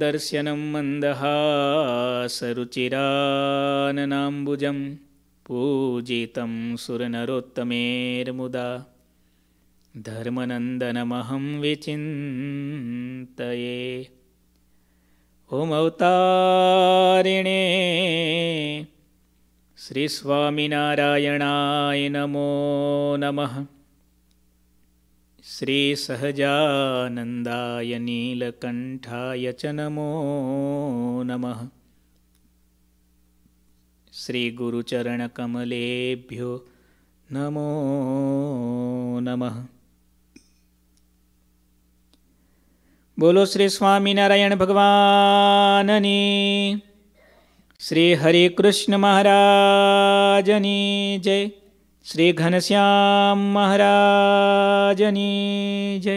दर्शनं मन्दहासरुचिराननाम्बुजं पूजितं सुरनरोत्तमेर्मुदा धर्मनन्दनमहं विचिन्तये अवतारिणे श्रीस्वामिनारायणाय नमो नमः શ્રી સહજાનંદાય નીલકંઠાય ચ નમો નમઃ શ્રી ગુરુચરણકમલેભ્યો નમો નમઃ બોલો શ્રી સ્વામિનારાયણ ભગવાનની શ્રી હરે કૃષ્ણ મહારાજની જય શ્રી ઘનશ્યામ મહારાજની જય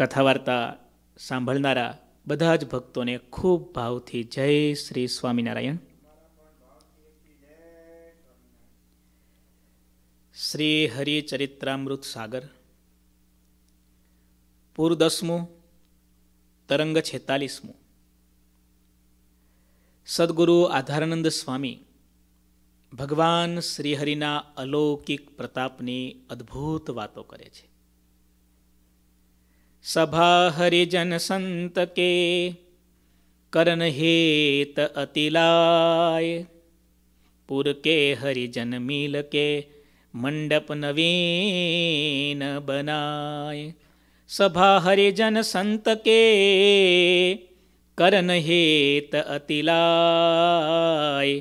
કથાવાર્તા સાંભળનારા બધા જ ભક્તોને ખૂબ ભાવથી જય શ્રી સ્વામિનારાયણ શ્રી હરિચરિત્રામૃત સાગર પૂર દસમું તરંગ છેતાલીસમું સદગુરુ આધારાનંદ સ્વામી ભગવાન શ્રીહરિના અલૌકિક પ્રતાપની અદ્ભુત વાતો કરે છે સભા હરિજન સંત કે કરન હેત અતિલાય પુર કે હરિજન મિલ કે મંડપ નવીન બનાય સભા હરિજન સંત કે કરન હેત અતિલાય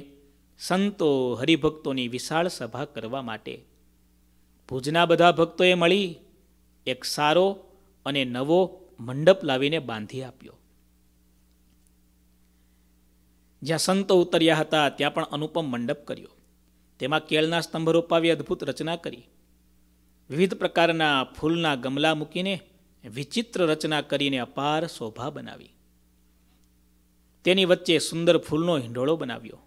સંતો હરિભક્તોની વિશાળ સભા કરવા માટે ભુજના બધા ભક્તોએ મળી એક સારો અને નવો મંડપ લાવીને બાંધી આપ્યો જ્યાં સંતો ઉતર્યા હતા ત્યાં પણ અનુપમ મંડપ કર્યો તેમાં કેળના સ્તંભ રોપાવી અદ્ભુત રચના કરી વિવિધ પ્રકારના ફૂલના ગમલા મૂકીને વિચિત્ર રચના કરીને અપાર શોભા બનાવી તેની વચ્ચે સુંદર ફૂલનો હિંડોળો બનાવ્યો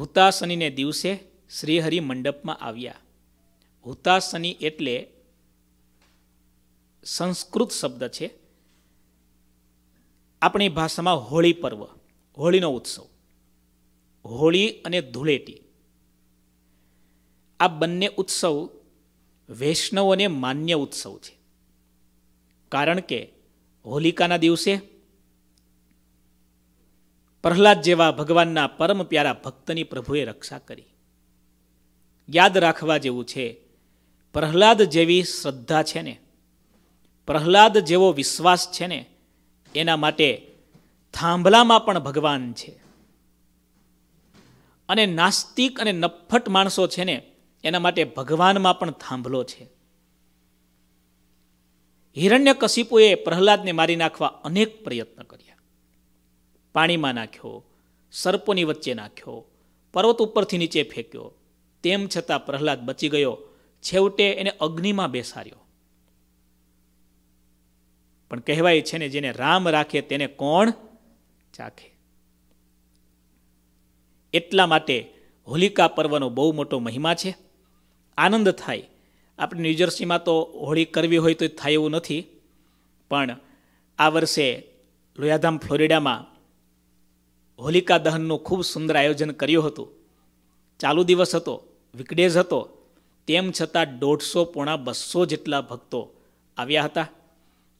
હુતાશનિને દિવસે શ્રીહરિ મંડપમાં આવ્યા હુતાશનિ એટલે સંસ્કૃત શબ્દ છે આપણી ભાષામાં હોળી પર્વ હોળીનો ઉત્સવ હોળી અને ધૂળેટી આ બંને ઉત્સવ વૈષ્ણવોને માન્ય ઉત્સવ છે કારણ કે હોલિકાના દિવસે પ્રહલાદ જેવા ભગવાનના પરમ પ્યારા ભક્તની પ્રભુએ રક્ષા કરી યાદ રાખવા જેવું છે પ્રહલાદ જેવી શ્રદ્ધા છે ને પ્રહલાદ જેવો વિશ્વાસ છે ને એના માટે થાંભલામાં પણ ભગવાન છે અને નાસ્તિક અને નફટ માણસો છે ને એના માટે ભગવાનમાં પણ થાંભલો છે હિરણ્ય કશિપુએ પ્રહલાદને મારી નાખવા અનેક પ્રયત્ન કર્યા પાણીમાં નાખ્યો સર્પોની વચ્ચે નાખ્યો પર્વત ઉપરથી નીચે ફેંક્યો તેમ છતાં પ્રહલાદ બચી ગયો છેવટે એને અગ્નિમાં બેસાડ્યો પણ કહેવાય છે ને જેને રામ રાખે તેને કોણ ચાખે એટલા માટે હોલિકા પર્વનો બહુ મોટો મહિમા છે આનંદ થાય આપણે ન્યૂજર્સીમાં તો હોળી કરવી હોય તો થાય એવું નથી પણ આ વર્ષે લોયાધામ ફ્લોરિડામાં હોલિકા દહનનું ખૂબ સુંદર આયોજન કર્યું હતું ચાલુ દિવસ હતો વીકડેઝ હતો તેમ છતાં દોઢસો પોણા બસો જેટલા ભક્તો આવ્યા હતા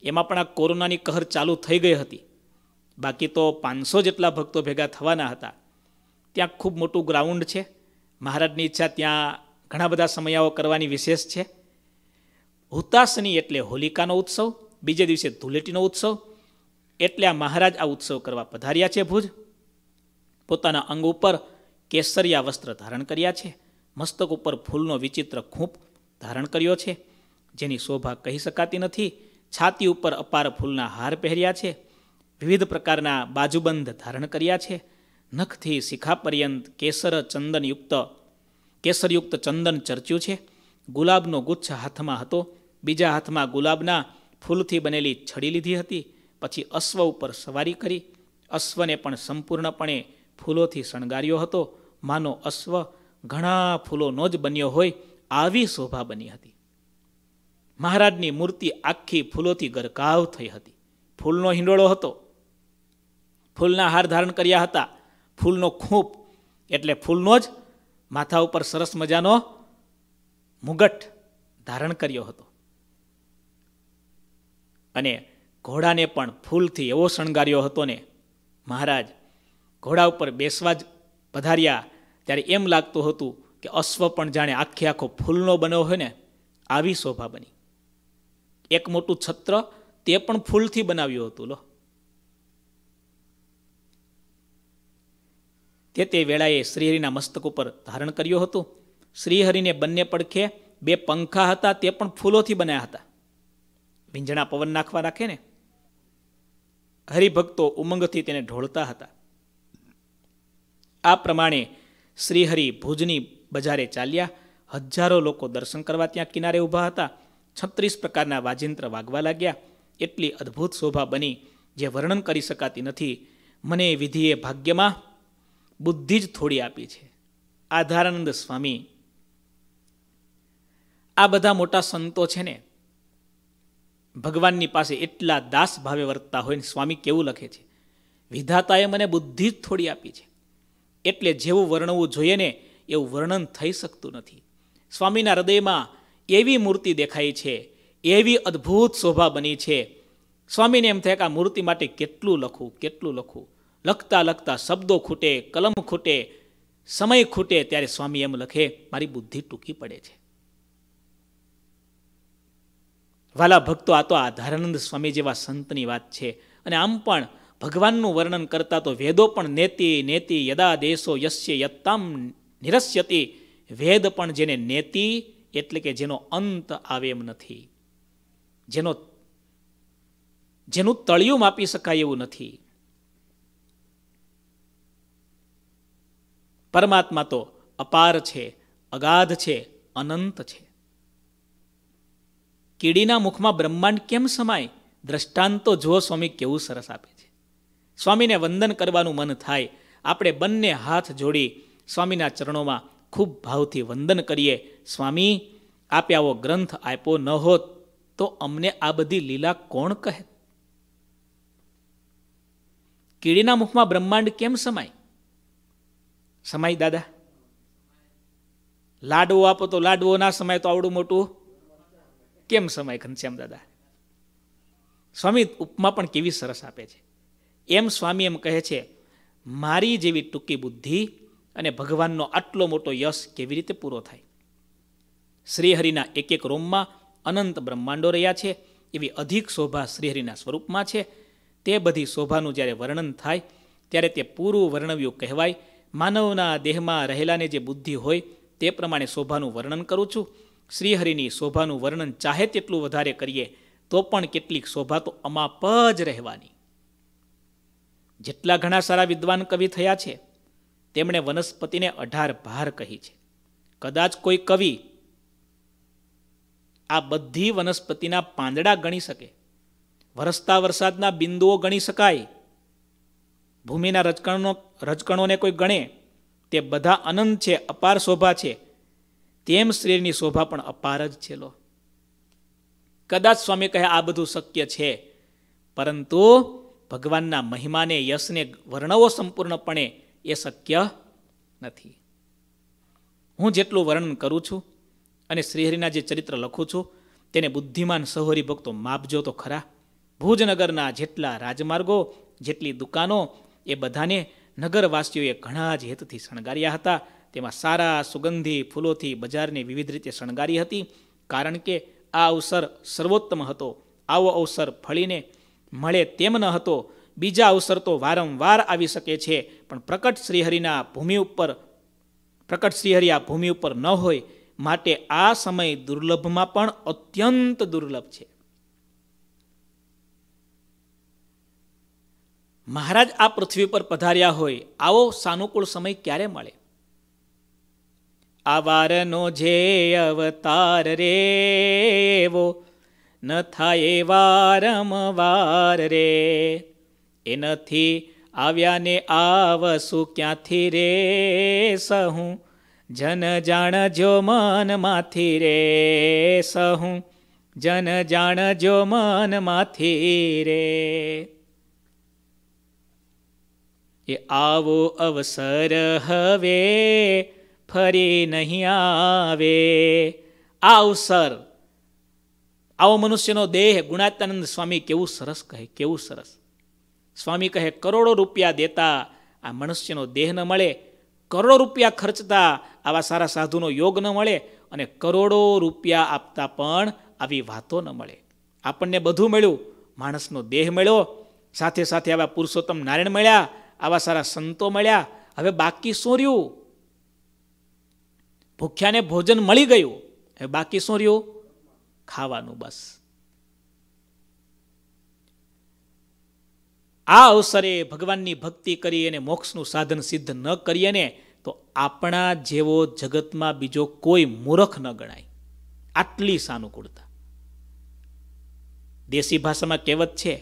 એમાં પણ આ કોરોનાની કહર ચાલુ થઈ ગઈ હતી બાકી તો પાંચસો જેટલા ભક્તો ભેગા થવાના હતા ત્યાં ખૂબ મોટું ગ્રાઉન્ડ છે મહારાજની ઈચ્છા ત્યાં ઘણા બધા સમયાઓ કરવાની વિશેષ છે હુતાસની એટલે હોલિકાનો ઉત્સવ બીજે દિવસે ધૂલેટીનો ઉત્સવ એટલે આ મહારાજ આ ઉત્સવ કરવા પધાર્યા છે ભુજ પોતાના અંગ ઉપર કેસરિયા વસ્ત્ર ધારણ કર્યા છે મસ્તક ઉપર ફૂલનો વિચિત્ર ખૂંપ ધારણ કર્યો છે જેની શોભા કહી શકાતી નથી છાતી ઉપર અપાર ફૂલના હાર પહેર્યા છે વિવિધ પ્રકારના બાજુબંધ ધારણ કર્યા છે નખથી શિખા પર્યંત કેસર ચંદનયુક્ત કેસરયુક્ત ચંદન ચર્ચ્યું છે ગુલાબનો ગુચ્છ હાથમાં હતો બીજા હાથમાં ગુલાબના ફૂલથી બનેલી છડી લીધી હતી પછી અશ્વ ઉપર સવારી કરી અશ્વને પણ સંપૂર્ણપણે ફૂલોથી શણગાર્યો હતો માનો અશ્વ ઘણા ફૂલોનો જ બન્યો હોય આવી શોભા બની હતી મહારાજની મૂર્તિ આખી ફૂલોથી ગરકાવ થઈ હતી ફૂલનો હિંડોળો હતો ફૂલના હાર ધારણ કર્યા હતા ફૂલનો ખૂંપ એટલે ફૂલનો જ માથા ઉપર સરસ મજાનો મુગટ ધારણ કર્યો હતો અને ઘોડાને પણ ફૂલથી એવો શણગાર્યો હતો ને મહારાજ ઘોડા ઉપર બેસવા જ પધાર્યા ત્યારે એમ લાગતું હતું કે અશ્વ પણ જાણે આખે આખો ફૂલનો બન્યો હોય ને આવી શોભા બની એક મોટું છત્ર તે પણ ફૂલથી બનાવ્યું હતું લો તે તે વેળાએ શ્રીહરિના મસ્તક ઉપર ધારણ કર્યું હતું શ્રીહરિને બંને પડખે બે પંખા હતા તે પણ ફૂલોથી બન્યા હતા ભીંજણા પવન નાખવા રાખે ને હરિભક્તો ઉમંગથી તેને ઢોળતા હતા આ પ્રમાણે શ્રીહરિ ભુજની બજારે ચાલ્યા હજારો લોકો દર્શન કરવા ત્યાં કિનારે ઊભા હતા છત્રીસ પ્રકારના વાજિંત્ર વાગવા લાગ્યા એટલી અદ્ભુત શોભા બની જે વર્ણન કરી શકાતી નથી મને વિધિએ ભાગ્યમાં બુદ્ધિ જ થોડી આપી છે આધારાનંદ સ્વામી આ બધા મોટા સંતો છે ને ભગવાનની પાસે એટલા દાસ ભાવે વર્તતા હોય ને સ્વામી કેવું લખે છે વિધાતાએ મને બુદ્ધિ જ થોડી આપી છે એટલે જેવું વર્ણવું જોઈએ ને એવું વર્ણન થઈ શકતું નથી સ્વામીના હૃદયમાં એવી મૂર્તિ દેખાય છે એવી અદ્ભુત શોભા બની છે સ્વામીને એમ થાય કે આ મૂર્તિ માટે કેટલું લખું કેટલું લખું લખતા લખતા શબ્દો ખૂટે કલમ ખૂટે સમય ખૂટે ત્યારે સ્વામી એમ લખે મારી બુદ્ધિ ટૂંકી પડે છે વાલા ભક્તો આ તો આધારાનંદ સ્વામી જેવા સંતની વાત છે અને આમ પણ ભગવાનનું વર્ણન કરતા તો વેદો પણ નેતી નેતી યદા દેશો યસ્ય યત્તામ નિરસ્યતિ વેદ પણ જેને નેતી એટલે કે જેનો અંત આવે એમ નથી જેનો જેનું તળિયું માપી શકાય એવું નથી પરમાત્મા તો અપાર છે અગાધ છે અનંત છે કીડીના મુખમાં બ્રહ્માંડ કેમ સમાય દ્રષ્ટાંતો જુઓ સ્વામી કેવું સરસ આપે સ્વામીને વંદન કરવાનું મન થાય આપણે બંને હાથ જોડી સ્વામીના ચરણોમાં ખૂબ ભાવથી વંદન કરીએ સ્વામી આપે આવો ગ્રંથ આપ્યો ન હોત તો અમને આ બધી લીલા કોણ કહે કીડીના મુખમાં બ્રહ્માંડ કેમ સમાય સમાય દાદા લાડવો આપો તો લાડવો ના સમાય તો આવડું મોટું કેમ સમાય ઘનશ્યામ દાદા સ્વામી ઉપમા પણ કેવી સરસ આપે છે એમ સ્વામી એમ કહે છે મારી જેવી ટૂંકી બુદ્ધિ અને ભગવાનનો આટલો મોટો યશ કેવી રીતે પૂરો થાય શ્રીહરિના એક એક રોમમાં અનંત બ્રહ્માંડો રહ્યા છે એવી અધિક શોભા શ્રીહરિના સ્વરૂપમાં છે તે બધી શોભાનું જ્યારે વર્ણન થાય ત્યારે તે પૂરું વર્ણવ્યું કહેવાય માનવના દેહમાં રહેલાને જે બુદ્ધિ હોય તે પ્રમાણે શોભાનું વર્ણન કરું છું શ્રીહરિની શોભાનું વર્ણન ચાહે તેટલું વધારે કરીએ તો પણ કેટલીક શોભા તો અમાપ જ રહેવાની જેટલા ઘણા સારા વિદ્વાન કવિ થયા છે તેમણે વનસ્પતિને અઢાર ભાર કહી છે કદાચ કોઈ કવિ આ બધી વનસ્પતિના પાંદડા ગણી શકે વરસતા વરસાદના બિંદુઓ ગણી શકાય ભૂમિના રજકણનો રજકણોને કોઈ ગણે તે બધા અનંત છે અપાર શોભા છે તેમ શ્રીની શોભા પણ અપાર જ છે લો કદાચ સ્વામી કહે આ બધું શક્ય છે પરંતુ ભગવાનના મહિમાને યશને વર્ણવો સંપૂર્ણપણે એ શક્ય નથી હું જેટલું વર્ણન કરું છું અને શ્રીહરિના જે ચરિત્ર લખું છું તેને બુદ્ધિમાન સહોરી ભક્તો માપજો તો ખરા ભુજનગરના જેટલા રાજમાર્ગો જેટલી દુકાનો એ બધાને નગરવાસીઓએ ઘણા જ હેતથી શણગાર્યા હતા તેમાં સારા સુગંધી ફૂલોથી બજારને વિવિધ રીતે શણગારી હતી કારણ કે આ અવસર સર્વોત્તમ હતો આવો અવસર ફળીને મળે તેમ ન હતો બીજા અવસર તો વારંવાર આવી શકે છે પણ પ્રકટ શ્રીહરિના ભૂમિ ઉપર પ્રકટ શ્રીહરિ આ ભૂમિ ઉપર ન હોય માટે આ સમય દુર્લભમાં પણ અત્યંત દુર્લભ છે મહારાજ આ પૃથ્વી પર પધાર્યા હોય આવો સાનુકૂળ સમય ક્યારે મળે આ વારનો જે અવતાર રેવો ન થાય વારંવાર રે એનાથી આવ્યા ને આવશું ક્યાંથી રે સહું જન જાણજો મનમાંથી રે સહું જન જાણ જાણજો માથી રે એ આવો અવસર હવે ફરી નહીં આવે આ અવસર આવો મનુષ્યનો દેહ ગુણાત્માનંદ સ્વામી કેવું સરસ કહે કેવું સરસ સ્વામી કહે કરોડો રૂપિયા દેતા આ મનુષ્યનો દેહ ન મળે કરોડો રૂપિયા ખર્ચતા આવા સારા સાધુનો યોગ ન મળે અને કરોડો રૂપિયા આપતા પણ આવી વાતો ન મળે આપણને બધું મળ્યું માણસનો દેહ મળ્યો સાથે સાથે આવા પુરુષોત્તમ નારાયણ મળ્યા આવા સારા સંતો મળ્યા હવે બાકી શું રહ્યું ભૂખ્યાને ભોજન મળી ગયું હવે બાકી શું રહ્યું ખાવાનું બસ આ અવસરે ભગવાનની ભક્તિ કરી અને મોક્ષનું સાધન સિદ્ધ ન કરીએ ને તો આપણા જેવો જગતમાં બીજો કોઈ મૂર્ખ ન ગણાય આટલી સાનુકૂળતા દેશી ભાષામાં કહેવત છે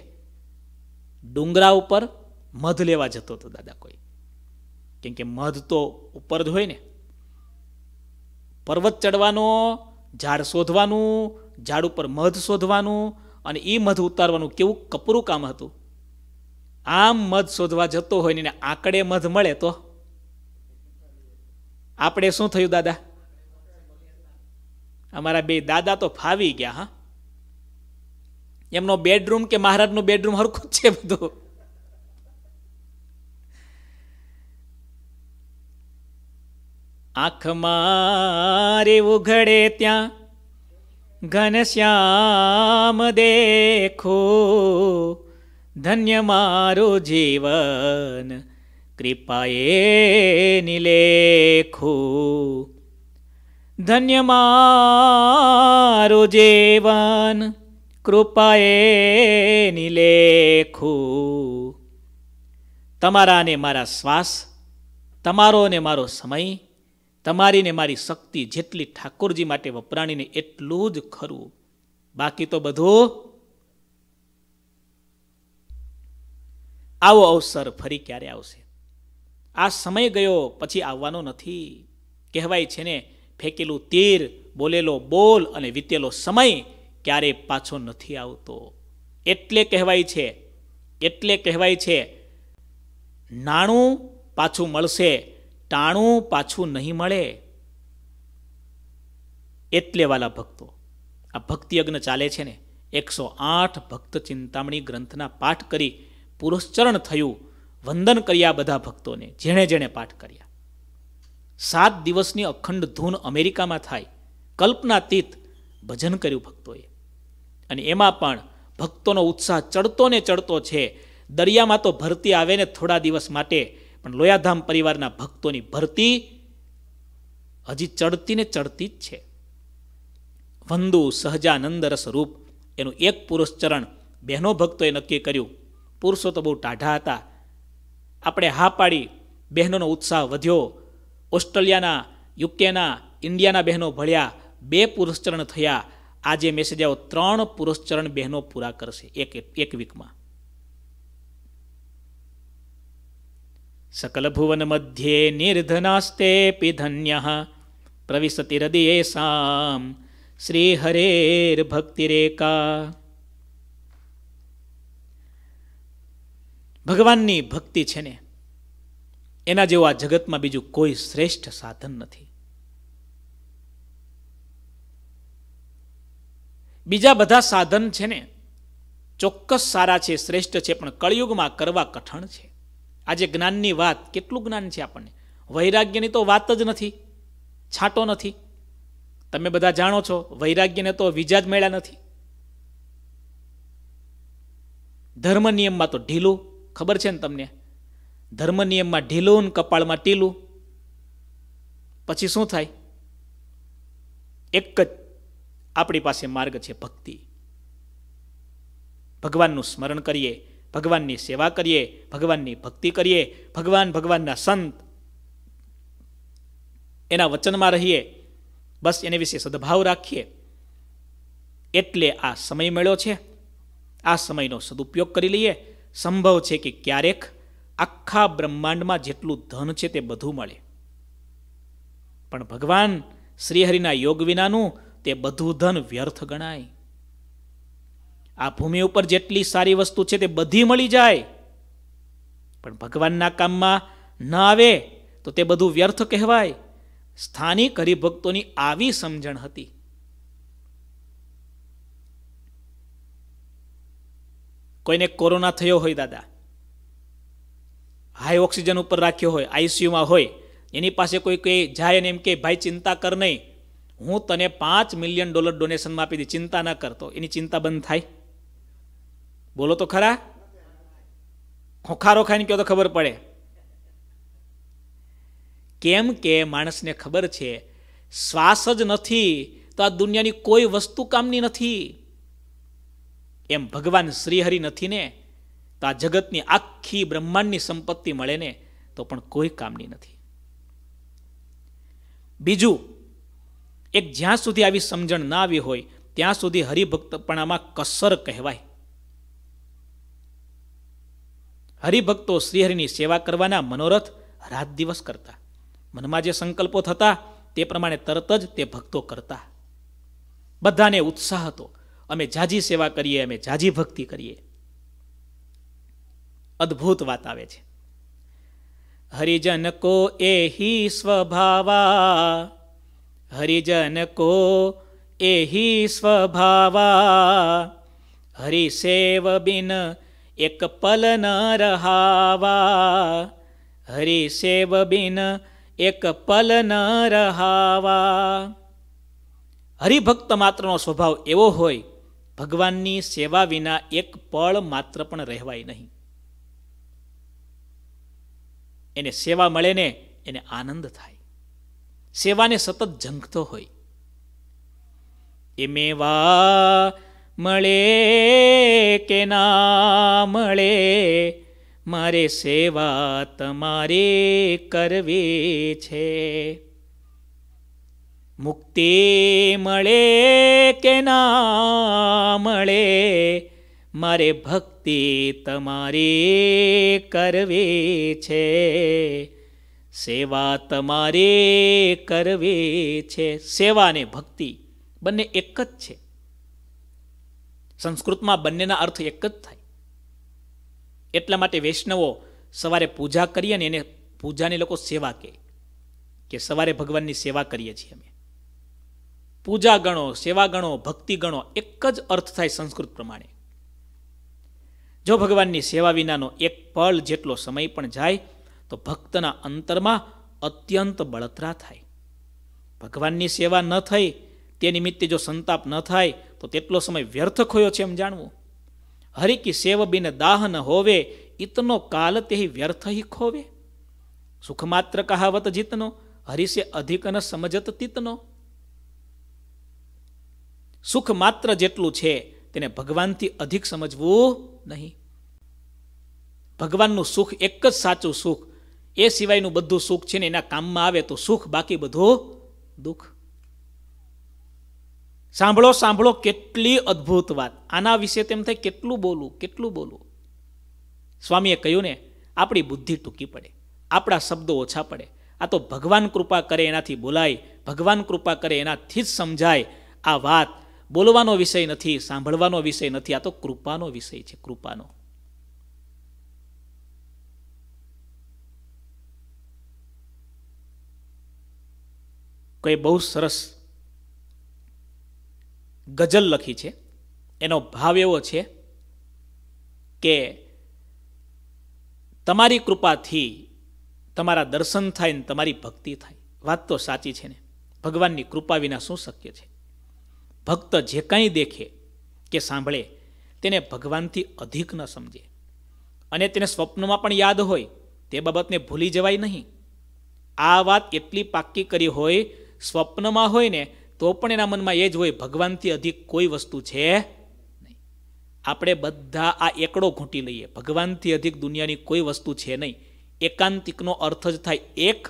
ડુંગરા ઉપર મધ લેવા જતો હતો દાદા કોઈ કેમ કે મધ તો ઉપર જ હોય ને પર્વત ચડવાનો ઝાડ શોધવાનું ઝાડ ઉપર મધ શોધવાનું અને એ મધ ઉતારવાનું કેવું કપરું કામ હતું આમ મધ શોધવા જતો હોય ને આંકડે મધ મળે તો આપણે શું થયું દાદા અમારા બે દાદા તો ફાવી ગયા હા એમનો બેડરૂમ કે મહારાજનું બેડરૂમ હરખું જ છે બધું આંખમાં રે ઉઘડે ત્યાં ઘનશ્યામ દેખો ધન્ય મારો જીવન કૃપાએ નિલેખો ધન્ય મારો જીવન કૃપાએ નિલેખો તમારા ને મારા શ્વાસ તમારો ને મારો સમય તમારીને મારી શક્તિ જેટલી ઠાકોરજી માટે વપરાણીને એટલું જ ખરું બાકી તો બધું આવો અવસર ફરી ક્યારે આવશે આ સમય ગયો પછી આવવાનો નથી કહેવાય છે ને ફેંકેલું તીર બોલેલો બોલ અને વીતેલો સમય ક્યારે પાછો નથી આવતો એટલે કહેવાય છે એટલે કહેવાય છે નાણું પાછું મળશે ટાણું પાછું નહીં મળે એટલે વાલા ભક્તો આ ભક્તિ યજ્ઞ ચાલે છે ને એકસો આઠ ભક્ત ચિંતામણી ગ્રંથના પાઠ કરી પુરસ્ચરણ થયું વંદન કર્યા બધા ભક્તોને જેણે જેણે પાઠ કર્યા સાત દિવસની અખંડ ધૂન અમેરિકામાં થાય કલ્પનાતીત ભજન કર્યું ભક્તોએ અને એમાં પણ ભક્તોનો ઉત્સાહ ચડતો ને ચડતો છે દરિયામાં તો ભરતી આવે ને થોડા દિવસ માટે પણ લોયાધામ પરિવારના ભક્તોની ભરતી હજી ચડતી ને ચડતી જ છે વંદુ સહજાનંદ રસરૂપ એનું એક પુરુષ ચરણ બહેનો ભક્તોએ નક્કી કર્યું પુરુષો તો બહુ ટાઢા હતા આપણે હા પાડી બહેનોનો ઉત્સાહ વધ્યો ઓસ્ટ્રેલિયાના યુકેના ઇન્ડિયાના બહેનો ભળ્યા બે પુરુષચરણ થયા આજે મેસેજ આવ્યો ત્રણ પુરુષચરણ બહેનો પૂરા કરશે એક એક વીકમાં મધ્યે ધન્ય પ્રવિશતિ હૃદય સામ શ્રી येषां ભક્તિરેકા ભગવાનની ભક્તિ છે ને એના જેવું આ જગતમાં બીજું કોઈ શ્રેષ્ઠ સાધન નથી બીજા બધા સાધન છે ને ચોક્કસ સારા છે શ્રેષ્ઠ છે પણ કળિયુગમાં કરવા કઠણ છે આજે જ્ઞાનની વાત કેટલું જ્ઞાન છે આપણને વૈરાગ્યની તો વાત જ નથી છાંટો નથી તમે બધા જાણો છો વૈરાગ્યને તો વિજા જ મળ્યા નથી ધર્મ નિયમમાં તો ઢીલું ખબર છે ને તમને ધર્મ નિયમમાં ઢીલું ને કપાળમાં ટીલું પછી શું થાય એક જ આપણી પાસે માર્ગ છે ભક્તિ ભગવાનનું સ્મરણ કરીએ ભગવાનની સેવા કરીએ ભગવાનની ભક્તિ કરીએ ભગવાન ભગવાનના સંત એના વચનમાં રહીએ બસ એને વિશે સદભાવ રાખીએ એટલે આ સમય મળ્યો છે આ સમયનો સદુપયોગ કરી લઈએ સંભવ છે કે ક્યારેક આખા બ્રહ્માંડમાં જેટલું ધન છે તે બધું મળે પણ ભગવાન શ્રીહરિના યોગ વિનાનું તે બધું ધન વ્યર્થ ગણાય આ ભૂમિ ઉપર જેટલી સારી વસ્તુ છે તે બધી મળી જાય પણ ભગવાનના કામમાં ન આવે તો તે બધું વ્યર્થ કહેવાય સ્થાનિક હરિભક્તોની આવી સમજણ હતી કોઈને કોરોના થયો હોય દાદા હાઈ ઓક્સિજન ઉપર રાખ્યો હોય આઈસીયુમાં હોય એની પાસે કોઈ કંઈ જાય ને એમ કે ભાઈ ચિંતા કર નહીં હું તને પાંચ મિલિયન ડોલર ડોનેશનમાં આપી દઈ ચિંતા ન કરતો એની ચિંતા બંધ થાય બોલો તો ખરા ખોખારો ખાઈને કહો તો ખબર પડે કેમ કે માણસને ખબર છે શ્વાસ જ નથી તો આ દુનિયાની કોઈ વસ્તુ કામની નથી એમ ભગવાન શ્રીહરિ નથી ને તો આ જગતની આખી બ્રહ્માંડની સંપત્તિ મળે ને તો પણ કોઈ કામની નથી બીજું એક જ્યાં સુધી આવી સમજણ ના આવી હોય ત્યાં સુધી હરિભક્તપણામાં કસર કહેવાય હરિભક્તો શ્રીહરિની સેવા કરવાના મનોરથ રાત દિવસ કરતા મનમાં જે સંકલ્પો થતા તે પ્રમાણે તરત જ તે ભક્તો કરતા બધાને ઉત્સાહ હતો અમે જાજી સેવા કરીએ અમે જાજી ભક્તિ કરીએ અદ્ભુત વાત આવે છે હરિજન કો એહી સ્વભાવા હરિજન કો એહી સ્વભાવા હરિસેવ બિન એક પલ ન રહાવા હરિ સેવ બિન એક પલ ન રહાવા હરિભક્ત માત્રનો સ્વભાવ એવો હોય ભગવાનની સેવા વિના એક પળ માત્ર પણ રહેવાય નહીં એને સેવા મળે ને એને આનંદ થાય સેવાને સતત ઝંખતો હોય એમેવા મળે કે ના મળે મારે સેવા તમારે કરવી છે મુક્તિ મળે કે ના મળે મારે ભક્તિ તમારી કરવી છે સેવા તમારે કરવી છે સેવા ને ભક્તિ બંને એક જ છે સંસ્કૃતમાં બંનેના અર્થ એક જ થાય એટલા માટે વૈષ્ણવો સવારે પૂજા કરીએ ને એને પૂજાને લોકો સેવા કહે કે સવારે ભગવાનની સેવા કરીએ છીએ અમે પૂજા ગણો સેવા ગણો ભક્તિ ગણો એક જ અર્થ થાય સંસ્કૃત પ્રમાણે જો ભગવાનની સેવા વિનાનો એક પળ જેટલો સમય પણ જાય તો ભક્તના અંતરમાં અત્યંત બળતરા થાય ભગવાનની સેવા ન થઈ તે નિમિત્તે જો સંતાપ ન થાય તો તેટલો સમય વ્યર્થ ખોયો છે એમ જાણવું હરિકી સેવ બિન દાહ ન હોવે ઇતનો કાલ તે વ્યર્થ હિ ખોવે સુખમાત્ર કહાવત જીતનો હરિસે અધિક ન સમજત તીતનો સુખ માત્ર જેટલું છે તેને ભગવાનથી અધિક સમજવું નહીં ભગવાનનું સુખ એક જ સાચું સુખ એ સિવાયનું બધું સુખ છે ને એના કામમાં આવે તો સુખ બાકી બધું દુઃખ સાંભળો સાંભળો કેટલી અદ્ભુત વાત આના વિશે તેમ થાય કેટલું બોલવું કેટલું બોલવું સ્વામીએ કહ્યું ને આપણી બુદ્ધિ ટૂંકી પડે આપણા શબ્દો ઓછા પડે આ તો ભગવાન કૃપા કરે એનાથી બોલાય ભગવાન કૃપા કરે એનાથી જ સમજાય આ વાત બોલવાનો વિષય નથી સાંભળવાનો વિષય નથી આ તો કૃપાનો વિષય છે કૃપાનો કોઈ બહુ સરસ ગઝલ લખી છે એનો ભાવ એવો છે કે તમારી કૃપાથી તમારા દર્શન થાય ને તમારી ભક્તિ થાય વાત તો સાચી છે ને ભગવાનની કૃપા વિના શું શક્ય છે ભક્ત જે કાંઈ દેખે કે સાંભળે તેને ભગવાનથી અધિક ન સમજે અને તેને સ્વપ્નમાં પણ યાદ હોય તે બાબતને ભૂલી જવાય નહીં આ વાત એટલી પાક્કી કરી હોય સ્વપ્નમાં હોય ને તો પણ એના મનમાં એ જ હોય ભગવાનથી અધિક કોઈ વસ્તુ છે નહીં આપણે બધા આ એકડો ઘૂંટી લઈએ ભગવાનથી અધિક દુનિયાની કોઈ વસ્તુ છે નહીં એકાંતિકનો અર્થ જ થાય એક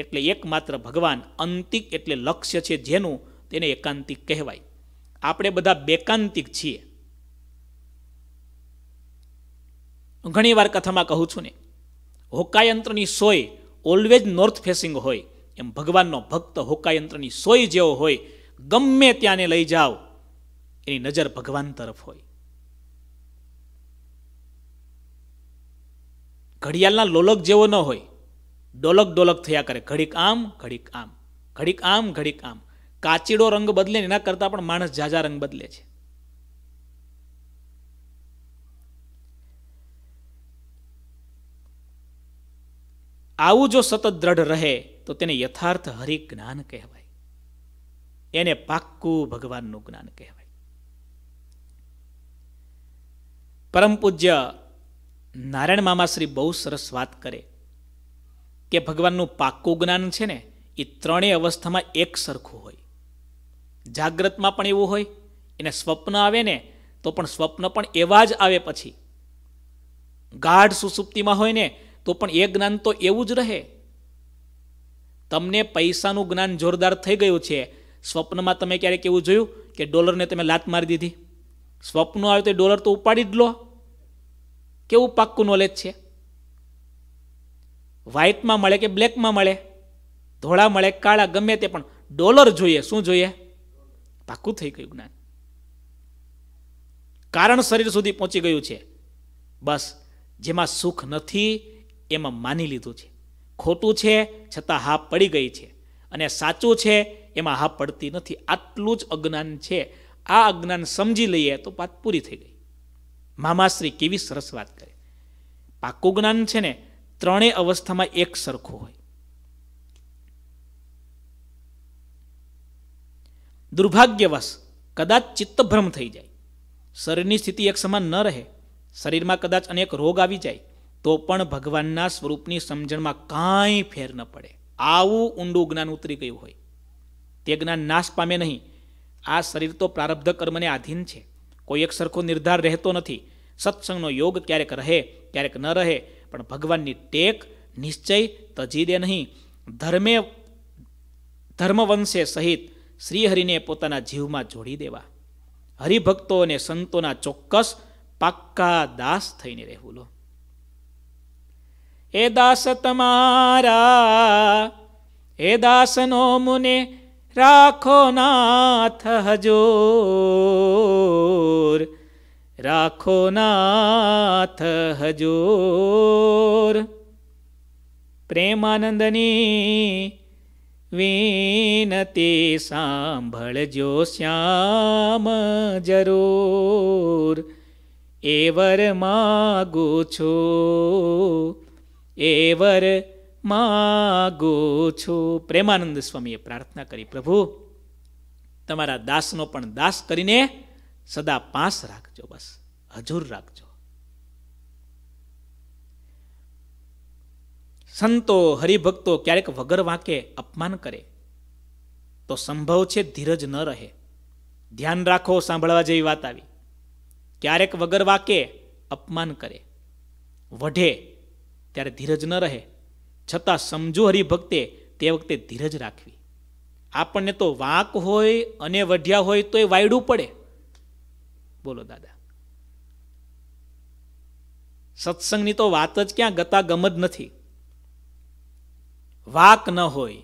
એટલે એકમાત્ર ભગવાન અંતિક એટલે લક્ષ્ય છે જેનું તેને એકાંતિક કહેવાય આપણે બધા બેકાંતિક છીએ ઘણીવાર કથામાં કહું છું ને હોકાયંત્રની સોય ઓલવેજ નોર્થ ફેસિંગ હોય એમ ભગવાનનો ભક્ત હોકાયંત્રની સોય જેવો હોય ગમે ત્યાંને લઈ જાઓ એની નજર ભગવાન તરફ હોય ઘડિયાળના લોલક જેવો ન હોય ડોલક ડોલક થયા કરે ઘડીક આમ ઘડીક આમ ઘડીક આમ ઘડીક આમ કાચીડો રંગ બદલે એના કરતા પણ માણસ જાજા રંગ બદલે છે આવું જો સતત દ્રઢ રહે તો તેને યથાર્થ હરિ જ્ઞાન કહેવાય એને પાક્કું ભગવાનનું જ્ઞાન કહેવાય પરમ પૂજ્ય નારાયણ મામાશ્રી બહુ સરસ વાત કરે કે ભગવાનનું પાક્કું જ્ઞાન છે ને એ ત્રણેય અવસ્થામાં એક સરખું હોય જાગ્રતમાં પણ એવું હોય એને સ્વપ્ન આવે ને તો પણ સ્વપ્ન પણ એવા જ આવે પછી ગાઢ સુસુપ્તિમાં હોય ને તો પણ એ જ્ઞાન તો એવું જ રહે તમને પૈસાનું જ્ઞાન જોરદાર થઈ ગયું છે સ્વપ્નમાં તમે ક્યારેક એવું જોયું કે ડોલરને તમે લાત મારી દીધી સ્વપ્ન આવે તો ડોલર તો ઉપાડી જ લો કેવું પાક્કું નોલેજ છે વ્હાઇટમાં મળે કે બ્લેકમાં મળે ધોળા મળે કાળા ગમે તે પણ ડોલર જોઈએ શું જોઈએ પાક્કું થઈ ગયું જ્ઞાન કારણ શરીર સુધી પહોંચી ગયું છે બસ જેમાં સુખ નથી એમાં માની લીધું છે ખોટું છે છતાં હા પડી ગઈ છે અને સાચું છે એમાં હા પડતી નથી આટલું જ અજ્ઞાન છે આ અજ્ઞાન સમજી લઈએ તો વાત પૂરી થઈ ગઈ મામાશ્રી કેવી સરસ વાત કરે પાકું જ્ઞાન છે ને ત્રણેય અવસ્થામાં એક સરખું હોય દુર્ભાગ્યવશ કદાચ ચિત્તભ્રમ થઈ જાય શરીરની સ્થિતિ એક સમાન ન રહે શરીરમાં કદાચ અનેક રોગ આવી જાય તો પણ ભગવાનના સ્વરૂપની સમજણમાં કાંઈ ફેર ન પડે આવું ઊંડું જ્ઞાન ઉતરી ગયું હોય તે જ્ઞાન નાશ પામે નહીં આ શરીર તો પ્રારબ્ધ કર્મને આધીન છે કોઈ એક સરખો નિર્ધાર રહેતો નથી સત્સંગનો યોગ ક્યારેક રહે ક્યારેક ન રહે પણ ભગવાનની ટેક નિશ્ચય તજી દે નહીં ધર્મે ધર્મવંશે સહિત શ્રીહરિને પોતાના જીવમાં જોડી દેવા હરિભક્તો અને સંતોના ચોક્કસ પાક્કા દાસ થઈને રહેવું લો એ દાસ તમારા એ દાસનો મુને રાખો નાથ હજોર રાખો નાથ હજોર પ્રેમાનંદની વિનતી સાંભળજો શ્યામ જરૂર એ વર માગું છું એ વર માગું છું પ્રેમાનંદ સ્વામીએ પ્રાર્થના કરી પ્રભુ તમારા દાસનો પણ દાસ કરીને સદા પાસ રાખજો બસ હજુર રાખજો સંતો હરિભક્તો ક્યારેક વગર વાંકે અપમાન કરે તો સંભવ છે ધીરજ ન રહે ધ્યાન રાખો સાંભળવા જેવી વાત આવી ક્યારેક વગર વાંકે અપમાન કરે વઢે ત્યારે ધીરજ ન રહે છતાં સમજો હરિભક્તે તે વખતે ધીરજ રાખવી આપણને તો વાંક હોય અને વઢિયા હોય તો એ વાયડું પડે બોલો દાદા સત્સંગની તો વાત જ ક્યાં ગતા ગમત નથી વાક ન હોય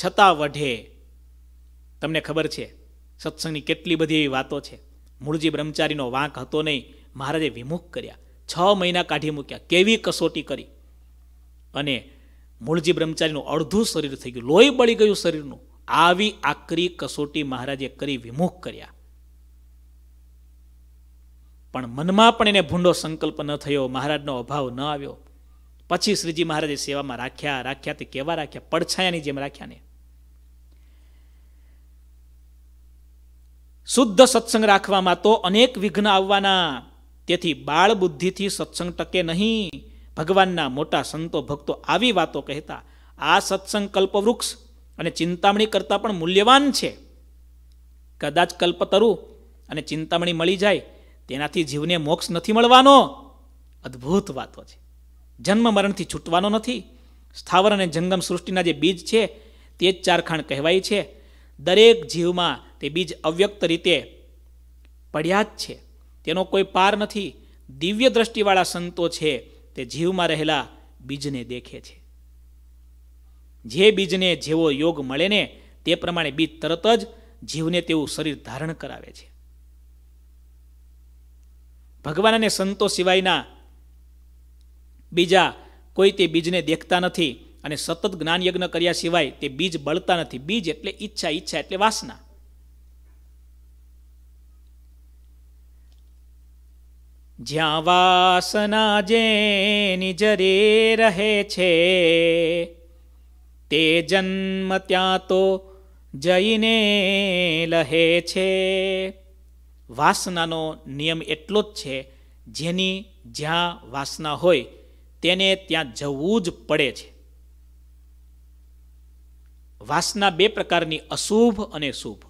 છતાં વઢે તમને ખબર છે સત્સંગની કેટલી બધી એવી વાતો છે મૂળજી બ્રહ્મચારીનો વાંક હતો નહીં મહારાજે વિમુખ કર્યા છ મહિના કાઢી મૂક્યા કેવી કસોટી કરી અને મૂળજી બ્રહ્મચારીનું અડધું શરીર થઈ ગયું લોહી બળી ગયું શરીરનું આવી આકરી કસોટી મહારાજે કરી વિમુખ કર્યા પણ મનમાં પણ એને ભૂંડો સંકલ્પ ન થયો મહારાજનો અભાવ ન આવ્યો પછી શ્રીજી મહારાજે સેવામાં રાખ્યા રાખ્યા તે કેવા રાખ્યા પડછાયાની જેમ રાખ્યા ને શુદ્ધ સત્સંગ રાખવામાં તો અનેક વિઘ્ન આવવાના તેથી બાળ બુદ્ધિથી સત્સંગ ટકે નહીં ભગવાનના મોટા સંતો ભક્તો આવી વાતો કહેતા આ સત્સંગ કલ્પવૃક્ષ અને ચિંતામણી કરતાં પણ મૂલ્યવાન છે કદાચ કલ્પતરુ અને ચિંતામણી મળી જાય તેનાથી જીવને મોક્ષ નથી મળવાનો અદ્ભુત વાતો છે જન્મ મરણથી છૂટવાનો નથી સ્થાવર અને જંગમ સૃષ્ટિના જે બીજ છે તે જ ચારખાણ કહેવાય છે દરેક જીવમાં તે બીજ અવ્યક્ત રીતે પડ્યા જ છે તેનો કોઈ પાર નથી દિવ્ય દ્રષ્ટિવાળા સંતો છે તે જીવમાં રહેલા બીજને દેખે છે જે બીજને જેવો યોગ મળે ને તે પ્રમાણે બીજ તરત જ જીવને તેવું શરીર ધારણ કરાવે છે ભગવાન અને સંતો સિવાયના બીજા કોઈ તે બીજને દેખતા નથી અને સતત જ્ઞાન યજ્ઞ કર્યા સિવાય તે બીજ બળતા નથી બીજ એટલે ઈચ્છા ઈચ્છા એટલે વાસના જ્યાં વાસના જેની જરે રહે છે તે જન્મ ત્યાં તો જઈને લહે છે વાસનાનો નિયમ એટલો જ છે જેની જ્યાં વાસના હોય તેને ત્યાં જવું જ પડે છે વાસના બે પ્રકારની અશુભ અને શુભ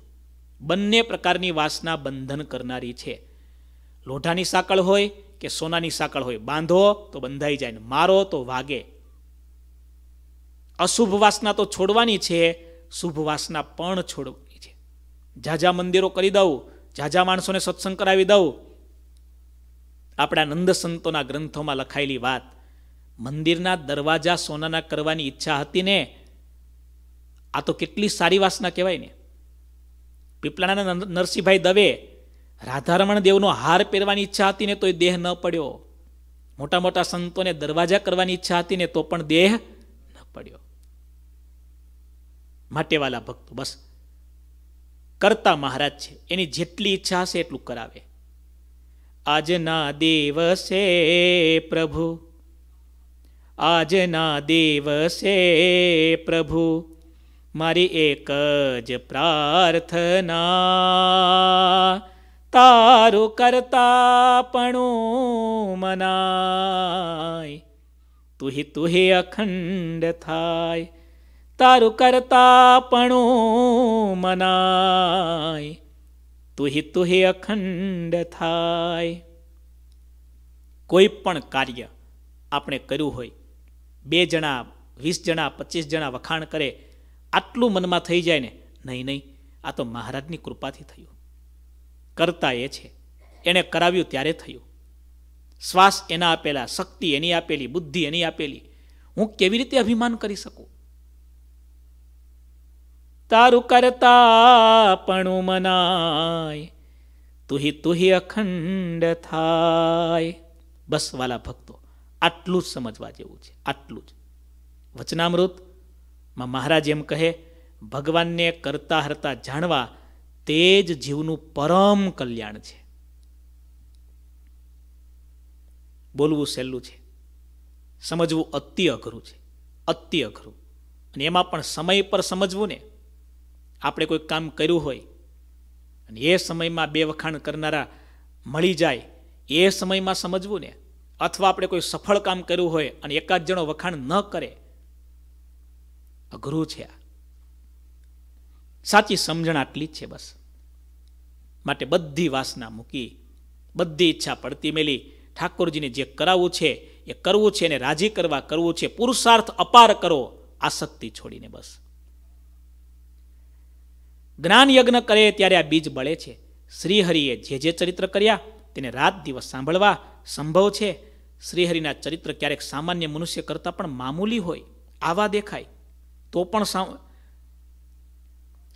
બંને પ્રકારની વાસના બંધન કરનારી છે લોઢાની સાંકળ હોય કે સોનાની સાંકળ હોય બાંધો તો બંધાઈ જાય ને મારો તો વાગે અશુભ વાસના તો છોડવાની છે શુભ વાસના પણ છોડવાની છે ઝાઝા મંદિરો કરી દઉં ઝાઝા માણસોને સત્સંગ કરાવી દઉં આપણા નંદ સંતોના ગ્રંથોમાં લખાયેલી વાત મંદિરના દરવાજા સોનાના કરવાની ઈચ્છા હતી ને આ તો કેટલી સારી વાસના કહેવાય ને પીપળાના નરસિંહભાઈ દવે રાધારમણ દેવનો હાર પહેરવાની ઈચ્છા હતી ને તોય દેહ ન પડ્યો મોટા મોટા સંતોને દરવાજા કરવાની ઈચ્છા હતી ને તો પણ દેહ ન પડ્યો માટેવાલા ભક્તો બસ કરતા મહારાજ છે એની જેટલી ઈચ્છા હશે એટલું કરાવે આજના દિવસે પ્રભુ આજના દિવસે પ્રભુ મારી એક જ પ્રાર્થના તારું કરતાપણું પણ મનાય તુહી તુહી અખંડ થાય તારું કરતાપણું પણ મનાય તુહી તુહી અખંડ થાય કોઈ પણ કાર્ય આપણે કર્યું હોય બે જણા વીસ જણા પચીસ જણા વખાણ કરે આટલું મનમાં થઈ જાય ને નહીં નહીં આ તો મહારાજની કૃપાથી થયું કરતા એ છે એણે કરાવ્યું ત્યારે થયું શ્વાસ એના આપેલા શક્તિ એની આપેલી બુદ્ધિ એની આપેલી હું કેવી રીતે અભિમાન કરી શકું તારું કરતાપણું મનાય તુહી તુહી અખંડ થાય બસ વાલા ભક્તો આટલું જ સમજવા જેવું છે આટલું જ વચનામૃત માં મહારાજ એમ કહે ભગવાનને કરતા હરતા જાણવા તે જ જીવનું પરમ કલ્યાણ છે બોલવું સહેલું છે સમજવું અતિ અઘરું છે અતિ અઘરું અને એમાં પણ સમય પર સમજવું ને આપણે કોઈ કામ કર્યું હોય અને એ સમયમાં બે વખાણ કરનારા મળી જાય એ સમયમાં સમજવું ને અથવા આપણે કોઈ સફળ કામ કર્યું હોય અને એકાદ જણો વખાણ ન કરે અઘરું છે આ સાચી સમજણ આટલી જ છે બસ માટે બધી વાસના મૂકી બધી ઈચ્છા પડતી મેલી ઠાકોરજીને જે કરાવવું છે એ કરવું છે એને રાજી કરવા કરવું છે પુરુષાર્થ અપાર કરો આસક્તિ છોડીને બસ જ્ઞાન યજ્ઞ કરે ત્યારે આ બીજ બળે છે શ્રીહરિએ જે જે ચરિત્ર કર્યા તેને રાત દિવસ સાંભળવા સંભવ છે શ્રીહરિના ચરિત્ર ક્યારેક સામાન્ય મનુષ્ય કરતાં પણ મામૂલી હોય આવા દેખાય તો પણ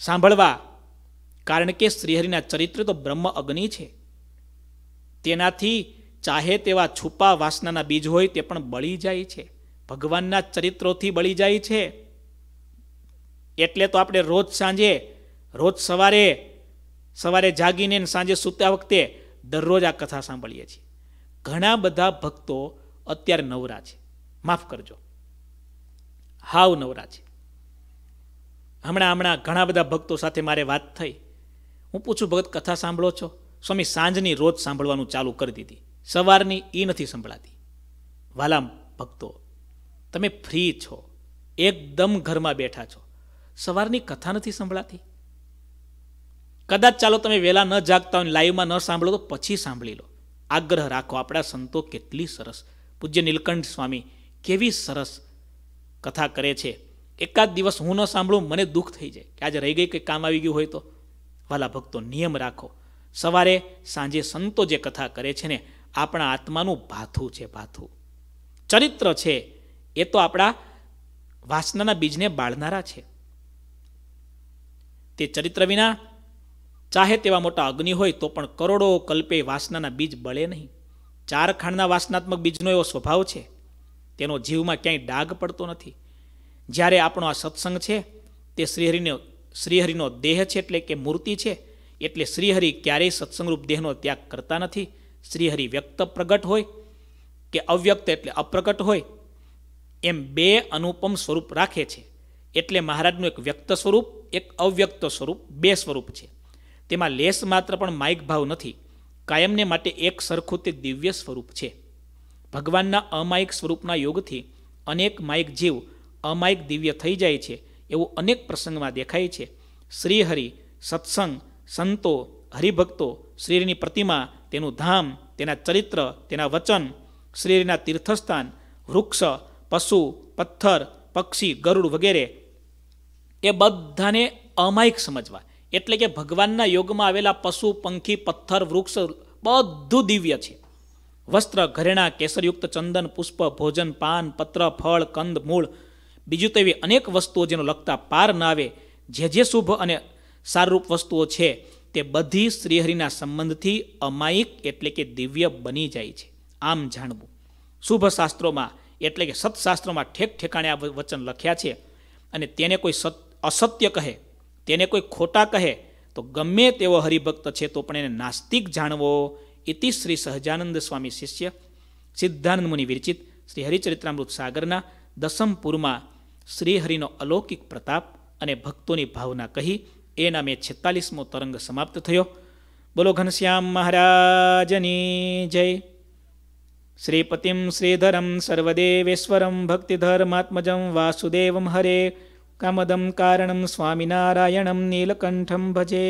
સાંભળવા કારણ કે શ્રીહરિના ચરિત્ર તો બ્રહ્મ અગ્નિ છે તેનાથી ચાહે તેવા છુપા વાસનાના બીજ હોય તે પણ બળી જાય છે ભગવાનના ચરિત્રોથી બળી જાય છે એટલે તો આપણે રોજ સાંજે રોજ સવારે સવારે જાગીને સાંજે સૂતા વખતે દરરોજ આ કથા સાંભળીએ છીએ ઘણા બધા ભક્તો અત્યારે નવરા છે માફ કરજો હાવ નવરા છે હમણાં હમણાં ઘણા બધા ભક્તો સાથે મારે વાત થઈ હું પૂછું ભગત કથા સાંભળો છો સ્વામી સાંજની રોજ સાંભળવાનું ચાલુ કરી દીધી સવારની એ નથી સંભળાતી વાલા ભક્તો તમે ફ્રી છો એકદમ ઘરમાં બેઠા છો સવારની કથા નથી સંભળાતી કદાચ ચાલો તમે વહેલા ન જાગતા હોય લાઈવમાં ન સાંભળો તો પછી સાંભળી લો આગ્રહ રાખો આપણા સંતો કેટલી સરસ પૂજ્ય નીલકંઠ સ્વામી કેવી સરસ કથા કરે છે એકાદ દિવસ હું ન સાંભળું મને દુઃખ થઈ જાય કે આજે રહી ગઈ કંઈ કામ આવી ગયું હોય તો વાલા ભક્તો નિયમ રાખો સવારે સાંજે સંતો જે કથા કરે છે ને આપણા આત્માનું ભાથું છે ભાથું ચરિત્ર છે એ તો આપણા વાસનાના બીજને બાળનારા છે તે ચરિત્ર વિના ચાહે તેવા મોટા અગ્નિ હોય તો પણ કરોડો કલ્પે વાસનાના બીજ બળે નહીં ચાર ખાંડના વાસનાત્મક બીજનો એવો સ્વભાવ છે તેનો જીવમાં ક્યાંય ડાઘ પડતો નથી જ્યારે આપણો આ સત્સંગ છે તે શ્રીહરિનો શ્રીહરિનો દેહ છે એટલે કે મૂર્તિ છે એટલે શ્રીહરિ ક્યારેય સત્સંગરૂપ દેહનો ત્યાગ કરતા નથી શ્રીહરિ વ્યક્ત પ્રગટ હોય કે અવ્યક્ત એટલે અપ્રગટ હોય એમ બે અનુપમ સ્વરૂપ રાખે છે એટલે મહારાજનું એક વ્યક્ત સ્વરૂપ એક અવ્યક્ત સ્વરૂપ બે સ્વરૂપ છે તેમાં લેસ માત્ર પણ માઇક ભાવ નથી કાયમને માટે એક સરખું તે દિવ્ય સ્વરૂપ છે ભગવાનના અમાયિક સ્વરૂપના યોગથી અનેક માયિક જીવ અમાયિક દિવ્ય થઈ જાય છે એવું અનેક પ્રસંગમાં દેખાય છે શ્રીહરિ સત્સંગ સંતો હરિભક્તો શ્રીની પ્રતિમા તેનું ધામ તેના ચરિત્ર તેના વચન શ્રીના તીર્થસ્થાન વૃક્ષ પશુ પથ્થર પક્ષી ગરુડ વગેરે એ બધાને અમાયિક સમજવા એટલે કે ભગવાનના યોગમાં આવેલા પશુ પંખી પથ્થર વૃક્ષ બધું દિવ્ય છે વસ્ત્ર ઘરેણા કેસરયુક્ત ચંદન પુષ્પ ભોજન પાન પત્ર ફળ કંદ મૂળ બીજું તો એવી અનેક વસ્તુઓ જેનો લગતા પાર ના આવે જે જે શુભ અને સારરૂપ વસ્તુઓ છે તે બધી શ્રીહરિના સંબંધથી અમાયિક એટલે કે દિવ્ય બની જાય છે આમ જાણવું શુભ શાસ્ત્રોમાં એટલે કે સત્શાસ્ત્રોમાં ઠેક ઠેકાણે આ વચન લખ્યા છે અને તેને કોઈ સત અસત્ય કહે તેને કોઈ ખોટા કહે તો ગમે તેવો હરિભક્ત છે તો પણ એને નાસ્તિક જાણવો ઇતિ શ્રી સહજાનંદ સ્વામી શિષ્ય સિદ્ધાનંદ મુનિ વિરચિત શ્રી હરિચરિત્રામૃત સાગરના દસમ પૂરમાં શ્રીહરિનો અલૌકિક પ્રતાપ અને ભક્તોની ભાવના કહી એ નામે છેતાલીસમો તરંગ સમાપ્ત થયો બોલો ઘનશ્યામ મહારાજની જય શ્રીપતિમ શ્રીધરમ સર્વદેવેશ્વરમ ભક્તિધર્માત્મજમ વાસુદેવમ હરે કામદમ કારણમ સ્વામિનારાયણમ નીલકંઠમ ભજે